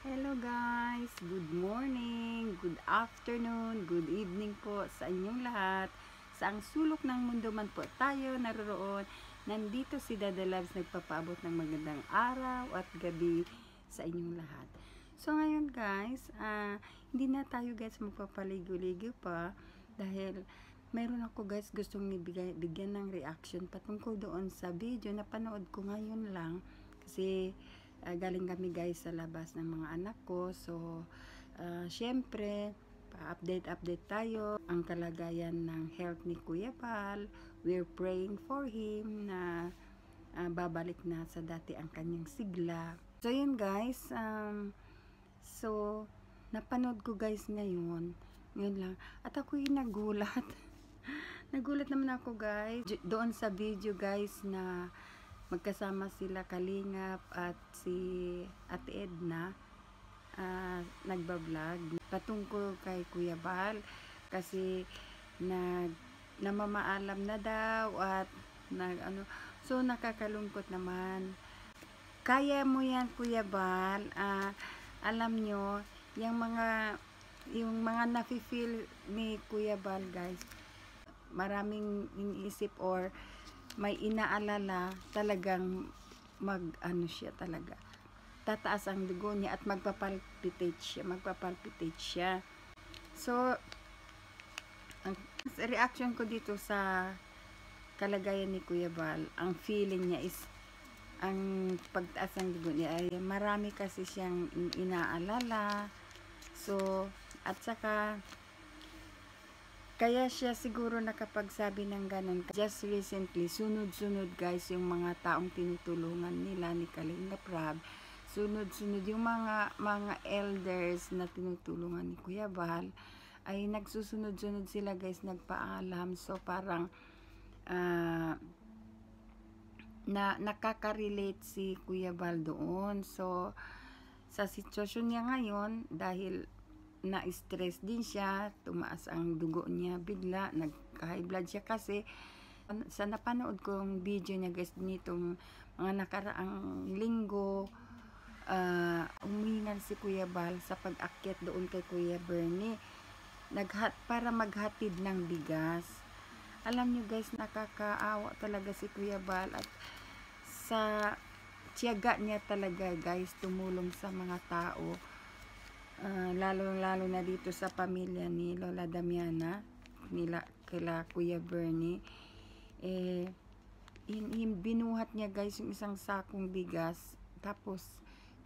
Hello guys! Good morning, good afternoon, good evening po sa inyong lahat. Sa ang sulok ng mundo man po tayo naroroon. Nandito si Dada Loves nagpapabot ng magandang araw at gabi sa inyong lahat. So ngayon guys, uh, hindi na tayo guys magpapaligo-ligo pa dahil meron ako guys gustong ibigay, bigyan ng reaction patungkol doon sa video na panood ko ngayon lang kasi uh, galing kami guys sa labas ng mga anak ko so uh, syempre pa-update update tayo ang kalagayan ng health ni Kuya Pal we're praying for him na uh, babalik na sa dati ang kanyang sigla so yun guys um, so napanood ko guys ngayon yun lang at ako ako'y nagulat nagulat naman ako guys doon sa video guys na magkasama sila Kalingap at si Ate Edna uh, nagbablog patungkol kay Kuya Bal kasi nag namamaalam na daw at nag ano so nakakalungkot naman kaya mo yan Kuya Bal uh, alam nyo yung mga yung mga nafe-feel ni Kuya Bal guys maraming iniisip or may inaalala, talagang mag ano siya talaga. Tataas ang dugo niya at magpapalpitate siya, magpapalpitate siya. So ang reaction ko dito sa kalagayan ni Kuya Bal, ang feeling niya is ang pagtaas ng dugo niya ay marami kasi siyang inaalala. So at saka kaya siya siguro nakapagsabi ng ganun. Just recently, sunod-sunod guys yung mga taong tinutulungan nila ni Kalinga Prab. Sunod-sunod yung mga, mga elders na tinutulungan ni Kuya Val ay nagsusunod-sunod sila guys nagpaalam so parang uh, na nakaka-relate si Kuya Val doon so sa sitwasyon niya ngayon dahil na-stress din siya, tumaas ang dugo niya bigla, nag-high blood siya kasi sa napanood kong video niya guys nitong mga nakaraang linggo uh, ah, umingan si Kuya Bal sa pag-akyat doon kay Kuya Bernie naghat para maghatid ng bigas alam niyo guys nakakaawa talaga si Kuya Bal at sa tiyaga niya talaga guys tumulong sa mga tao uh, ah, lalong lalo na dito sa pamilya ni Lola Damiana nila kila Kuya Bernie eh in, in, binuhat niya guys yung isang sakong bigas tapos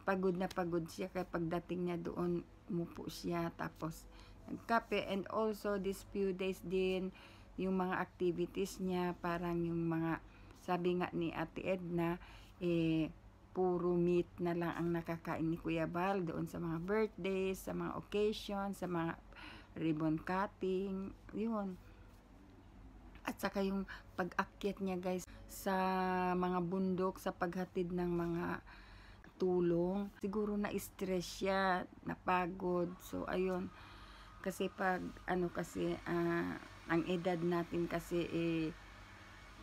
pagod na pagod siya kaya pagdating niya doon umupo siya tapos nagkape and also these few days din yung mga activities niya parang yung mga sabi nga ni Ate Edna eh puro meat na lang ang nakakain ni Kuya Bal doon sa mga birthdays, sa mga occasion, sa mga ribbon cutting, yun. At saka yung pag-akyat niya guys sa mga bundok, sa paghatid ng mga tulong. Siguro na-stress siya, napagod. So ayun, kasi pag ano kasi uh, ang edad natin kasi eh,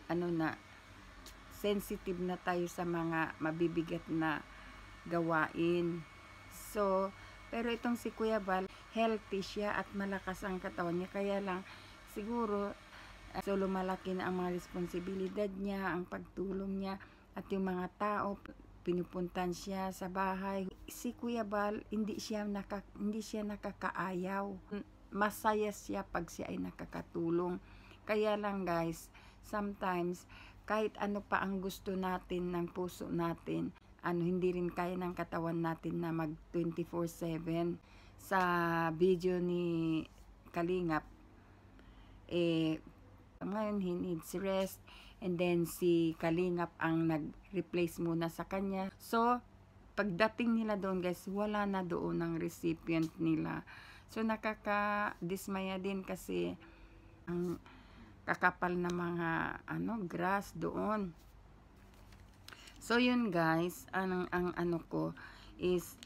ano na sensitive na tayo sa mga mabibigat na gawain. So, pero itong si Kuya Val, healthy siya at malakas ang katawan niya. Kaya lang, siguro, ah, so lumalaki na ang mga responsibilidad niya, ang pagtulong niya, at yung mga tao, pinupuntan siya sa bahay. Si Kuya Bal, hindi siya, naka, hindi siya nakakaayaw. Masaya siya pag siya ay nakakatulong. Kaya lang guys, sometimes kahit ano pa ang gusto natin ng puso natin, ano, hindi rin kaya ng katawan natin na mag 24-7 sa video ni Kalingap. Eh, ngayon, he needs rest. And then, si Kalingap ang nag-replace muna sa kanya. So, pagdating nila doon, guys, wala na doon ang recipient nila. So, nakaka-dismaya din kasi ang... Um, kakapal na mga ano grass doon. So yun guys, ang ang ano ko is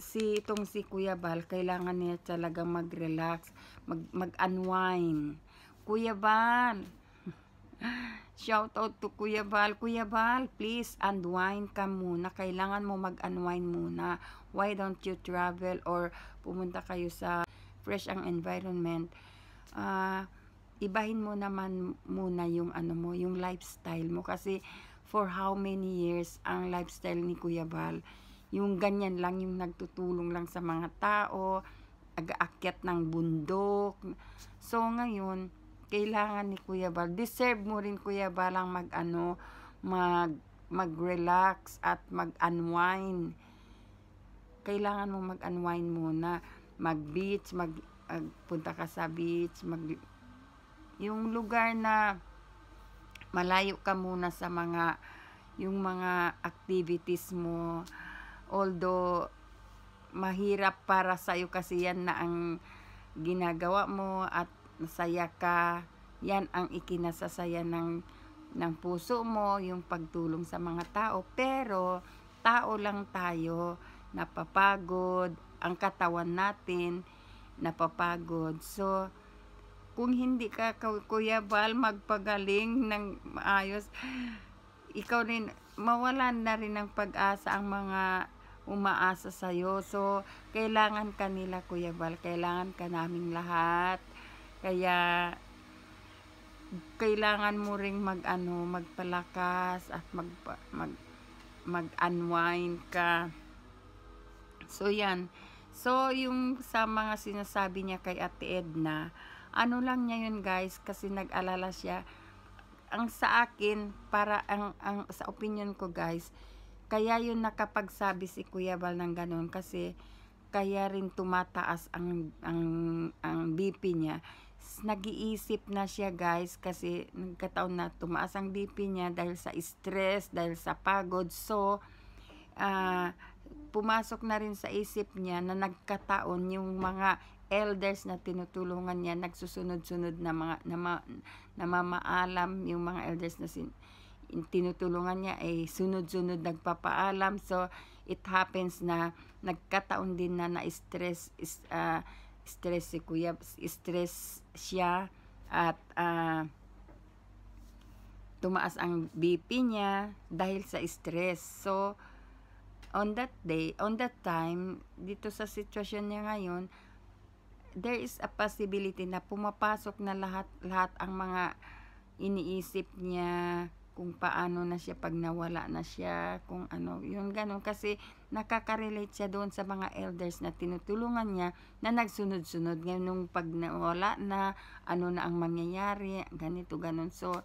si itong si Kuya Bal kailangan niya talaga mag-relax, mag mag-unwind. Kuya Bal. Shout out to Kuya Bal. Kuya Bal, please unwind ka muna. Kailangan mo mag-unwind muna. Why don't you travel or pumunta kayo sa fresh ang environment? Ah uh, ibahin mo naman muna yung ano mo, yung lifestyle mo kasi for how many years ang lifestyle ni Kuya Bal, yung ganyan lang yung nagtutulong lang sa mga tao, agaakyat ng bundok. So ngayon, kailangan ni Kuya Bal, deserve mo rin Kuya Bal ang mag ano, mag mag-relax at mag-unwind. Kailangan mo mag-unwind muna, mag-beach, mag, -beach, mag uh, punta ka sa beach, mag yung lugar na malayo ka muna sa mga yung mga activities mo although mahirap para sa iyo kasi yan na ang ginagawa mo at nasaya ka yan ang ikinasasaya ng, ng puso mo yung pagtulong sa mga tao pero tao lang tayo napapagod ang katawan natin napapagod so kung hindi ka Kuya Bal magpagaling ng maayos ikaw rin mawalan na rin ng pag-asa ang mga umaasa sa iyo so kailangan kanila Kuya Bal kailangan ka naming lahat kaya kailangan mo ring magano magpalakas at mag mag mag-unwind ka so yan so yung sa mga sinasabi niya kay Ate Edna ano lang niya yun guys kasi nag-alala siya ang sa akin para ang, ang sa opinion ko guys kaya yun nakapagsabi si Kuya Bal ng ganun kasi kaya rin tumataas ang ang ang BP niya. Nag-iisip na siya guys kasi nagkataon na tumaas ang BP niya dahil sa stress, dahil sa pagod. So uh, pumasok na rin sa isip niya na nagkataon yung mga elders na tinutulungan niya, nagsusunod-sunod na mga na, ma, na yung mga elders na sin, tinutulungan niya ay eh, sunod-sunod nagpapaalam. So, it happens na nagkataon din na na-stress is, uh, stress si kuya, stress siya at uh, tumaas ang BP niya dahil sa stress. So, on that day, on that time, dito sa sitwasyon niya ngayon, there is a possibility na pumapasok na lahat-lahat ang mga iniisip niya kung paano na siya pag nawala na siya, kung ano, yun ganun. Kasi nakaka-relate siya doon sa mga elders na tinutulungan niya na nagsunod-sunod. Ngayon nung pag nawala na, ano na ang mangyayari, ganito, ganun. So,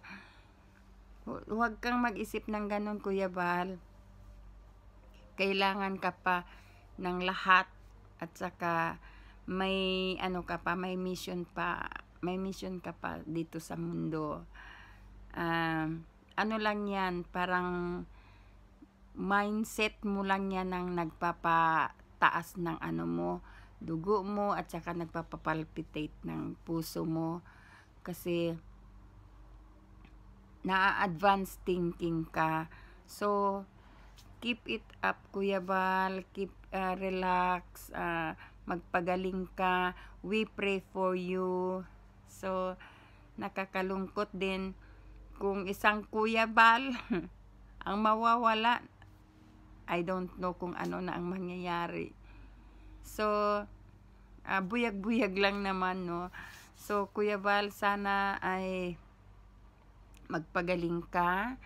huwag kang mag-isip ng ganun, Kuya Bal kailangan ka pa ng lahat at saka may ano ka pa, may mission pa, may mission ka pa dito sa mundo. Um, ano lang 'yan, parang mindset mo lang 'yan ang nagpapataas ng ano mo, dugo mo at saka nagpapapalpitate ng puso mo kasi na-advance thinking ka. So, keep it up Kuya Bal, keep uh, relax, uh, magpagaling ka, we pray for you. So, nakakalungkot din kung isang Kuya Bal ang mawawala. I don't know kung ano na ang mangyayari. So, uh, buyag-buyag lang naman, no? So, Kuya Bal, sana ay magpagaling ka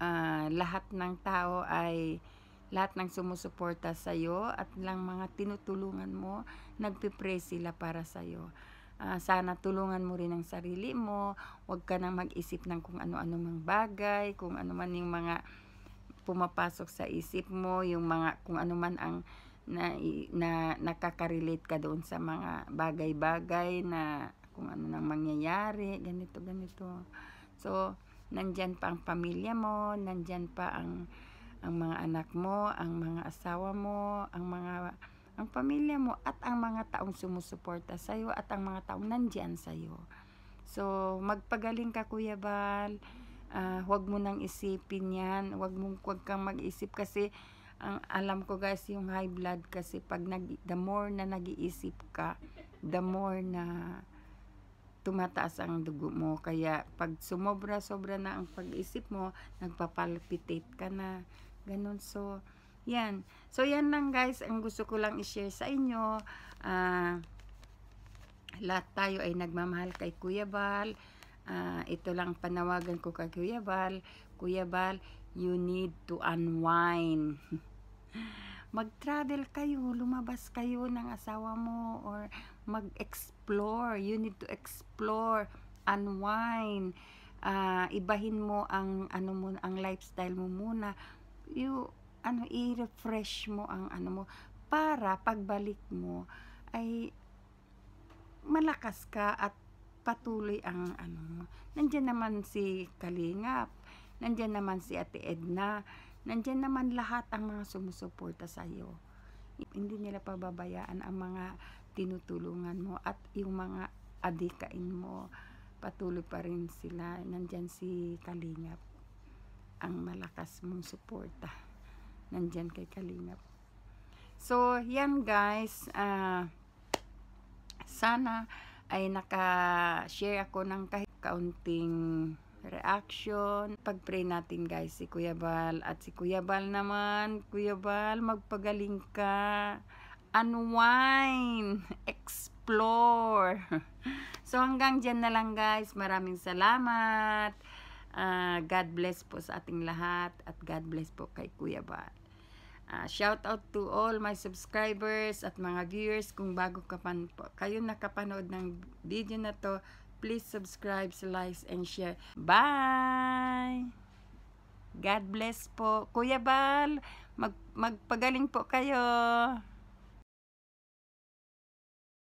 uh, lahat ng tao ay lahat ng sumusuporta sa iyo at lang mga tinutulungan mo, nagpipray sila para sa iyo. Uh, ah, sana tulungan mo rin ang sarili mo, huwag ka nang mag-isip ng kung ano-ano mang bagay, kung ano man yung mga pumapasok sa isip mo, yung mga kung ano man ang na, na nakaka-relate ka doon sa mga bagay-bagay na kung ano nang mangyayari, ganito ganito. So nandyan pa ang pamilya mo, nandyan pa ang, ang mga anak mo, ang mga asawa mo, ang mga ang pamilya mo at ang mga taong sumusuporta sa iyo at ang mga taong nandiyan sa iyo. So, magpagaling ka Kuya Bal. Uh, huwag mo nang isipin 'yan. Huwag mong huwag kang mag-isip kasi ang alam ko guys, yung high blood kasi pag nag the more na nag-iisip ka, the more na tumataas ang dugo mo. Kaya pag sumobra-sobra na ang pag-isip mo, nagpapalpitate ka na. Ganun so, yan. So, yan lang guys. Ang gusto ko lang i-share sa inyo. Uh, lahat tayo ay nagmamahal kay Kuya Bal. Uh, ito lang panawagan ko kay Kuya Bal. Kuya Bal, you need to unwind. mag-travel kayo, lumabas kayo ng asawa mo or mag-explore. You need to explore, unwind, uh, ibahin mo ang ano mo ang lifestyle mo muna. You ano i-refresh mo ang ano mo para pagbalik mo ay malakas ka at patuloy ang ano mo. Nandiyan naman si Kalingap, nandiyan naman si Ate Edna, nandiyan naman lahat ang mga sumusuporta sa iyo. Hindi nila pababayaan ang mga tinutulungan mo at yung mga adikain mo patuloy pa rin sila nandyan si Kalingap ang malakas mong suporta ah. nandyan kay Kalingap so yan guys uh, sana ay naka-share ako ng kahit kaunting reaction. Pag-pray natin guys si Kuya Bal at si Kuya Bal naman. Kuya Bal, magpagaling ka unwind, explore. So hanggang dyan na lang guys. Maraming salamat. Uh, God bless po sa ating lahat at God bless po kay Kuya Bat. Uh, ah, shout out to all my subscribers at mga viewers. Kung bago ka pa kayo nakapanood ng video na to, please subscribe, like, and share. Bye! God bless po. Kuya Bal, mag magpagaling po kayo.